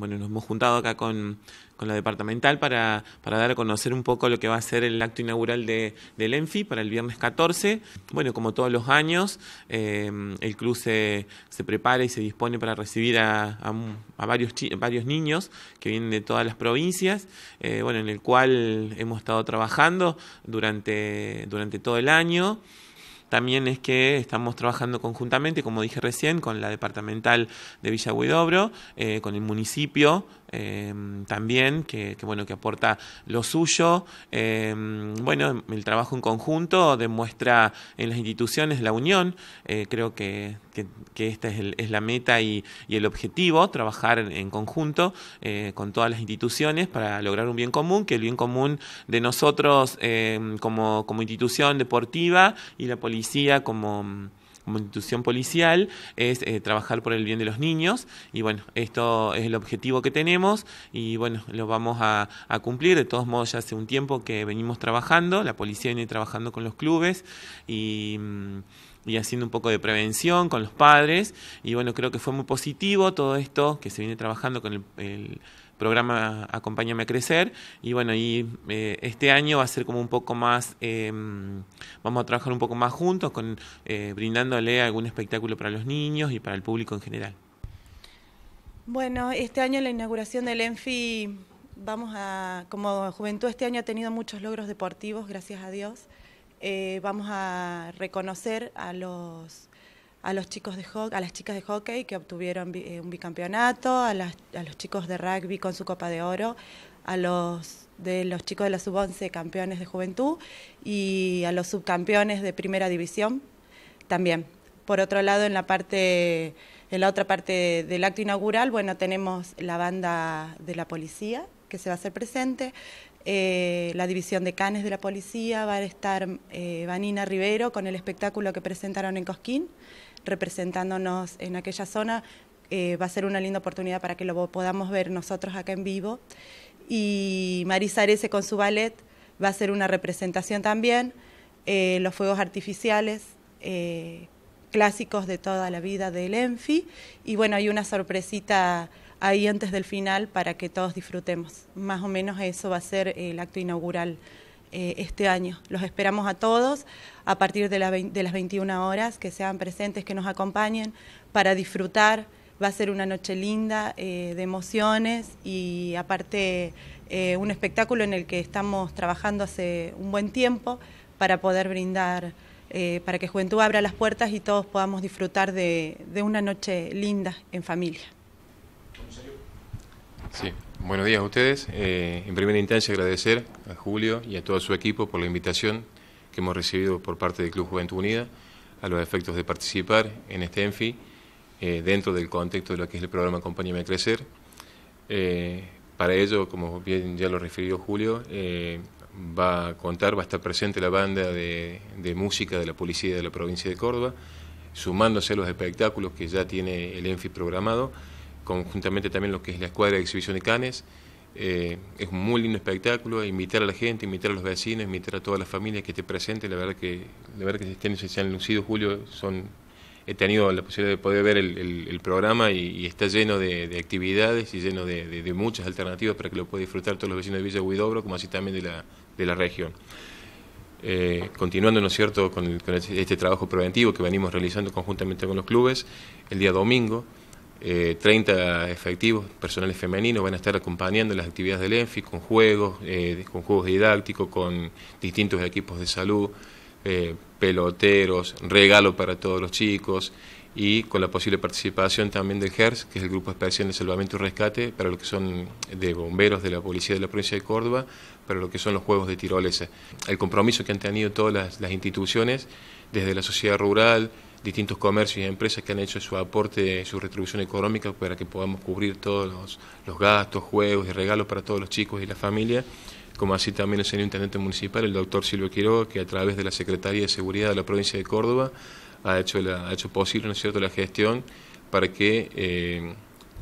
bueno, nos hemos juntado acá con, la departamental para, dar a conocer un poco lo que va a ser el acto inaugural de, del ENFI para el viernes 14. Bueno, como todos los años, eh, el club se, prepara y se dispone para recibir a, a, varios, niños que vienen de todas las provincias, eh, bueno, en el cual hemos estado trabajando durante todo el año también es que estamos trabajando conjuntamente, como dije recién, con la departamental de Villa Huidobro, eh, con el municipio eh, también, que, bueno, que aporta lo suyo. Eh, bueno, el trabajo en conjunto demuestra en las instituciones la unión. creo que, esta es, la meta y, el objetivo, trabajar en conjunto con todas las instituciones para lograr un bien común, que el bien común de nosotros como, institución deportiva y la política policía como institución policial es eh, trabajar por el bien de los niños y bueno, esto es el objetivo que tenemos y bueno, lo vamos a, a, cumplir. De todos modos, ya hace un tiempo que venimos trabajando, la policía viene trabajando con los clubes y y haciendo un poco de prevención con los padres. Y bueno, creo que fue muy positivo todo esto que se viene trabajando con el, programa Acompáñame a Crecer. Y bueno, y eh, este año va a ser como un poco más, em, vamos a trabajar un poco más juntos, con, eh, brindándole algún espectáculo para los niños y para el público en general. Bueno, este año la inauguración del ENFI, vamos a, como Juventud este año ha tenido muchos logros deportivos, gracias a Dios. Eh, vamos a reconocer a los a los chicos de a las chicas de hockey que obtuvieron eh, un bicampeonato, a, los chicos de rugby con su copa de oro, a los de los chicos de la sub-11 campeones de juventud y a los subcampeones de primera división también. Por otro lado, en la parte en la otra parte del acto inaugural, bueno, tenemos la banda de la policía que se va a hacer presente. Eh, la división de canes de la policía, va a estar eh, Vanina Rivero con el espectáculo que presentaron en Cosquín, representándonos en aquella zona. Eh, va a ser una linda oportunidad para que lo podamos ver nosotros acá en vivo. Y Marisa Arese con su ballet va a ser una representación también. los fuegos artificiales clásicos de toda la vida del ENFI. Y bueno, hay una sorpresita ahí antes del final para que todos disfrutemos. Más o menos eso va a ser eh, el acto inaugural eh, este año. Los esperamos a todos a partir de, las 21 horas, que sean presentes, que nos acompañen para disfrutar. Va a ser una noche linda eh, de emociones y aparte un espectáculo en el que estamos trabajando hace un buen tiempo para poder brindar, para que Juventud abra las puertas y todos podamos disfrutar de una noche linda en familia. Sí, buenos días a ustedes. Eh, en primera instancia agradecer a Julio y a todo su equipo por la invitación que hemos recibido por parte del Club Juventud Unida a los efectos de participar en este ENFI eh, dentro del contexto de lo que es el programa Acompáñame a Crecer. Eh, para ello, como bien ya lo refirió Julio, va a contar, va a estar presente la banda de, de música de la Policía de la Provincia de Córdoba, sumándose a los espectáculos que ya tiene el ENFI programado conjuntamente también lo que es la escuadra de exhibición de canes. Eh, es un muy lindo espectáculo, invitar a la gente, invitar a los vecinos, invitar a toda la familia que esté presente, la verdad que, la verdad que este se han lucido, Julio, son, he tenido la posibilidad de poder ver el, programa y, está lleno de, actividades y lleno de, muchas alternativas para que lo puedan disfrutar todos los vecinos de Villa Huidobro, como así también de la, de la región. Eh, continuando, ¿no es cierto?, con este trabajo preventivo que venimos realizando conjuntamente con los clubes, el día domingo eh, 30 efectivos personales femeninos van a estar acompañando las actividades del ENFI con juegos, eh, con juegos didácticos, con distintos equipos de salud, eh, peloteros, regalo para todos los chicos y con la posible participación también del GERS, que es el Grupo de Especial de Salvamento y Rescate, para lo que son de bomberos de la Policía de la Provincia de Córdoba, para lo que son los Juegos de Tirolesa. El compromiso que han tenido todas las instituciones, desde la sociedad rural, distintos comercios y empresas que han hecho su aporte, su retribución económica para que podamos cubrir todos los, gastos, juegos y regalos para todos los chicos y la familia como así también el señor intendente municipal, el doctor Silvio Quiroga, que a través de la Secretaría de Seguridad de la provincia de Córdoba ha hecho, ha hecho posible ¿no es cierto? la gestión para que eh,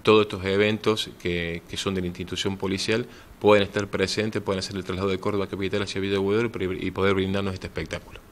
todos estos eventos que, que, son de la institución policial puedan estar presentes, puedan hacer el traslado de Córdoba Capital hacia Villa Guadalajara y poder brindarnos este espectáculo.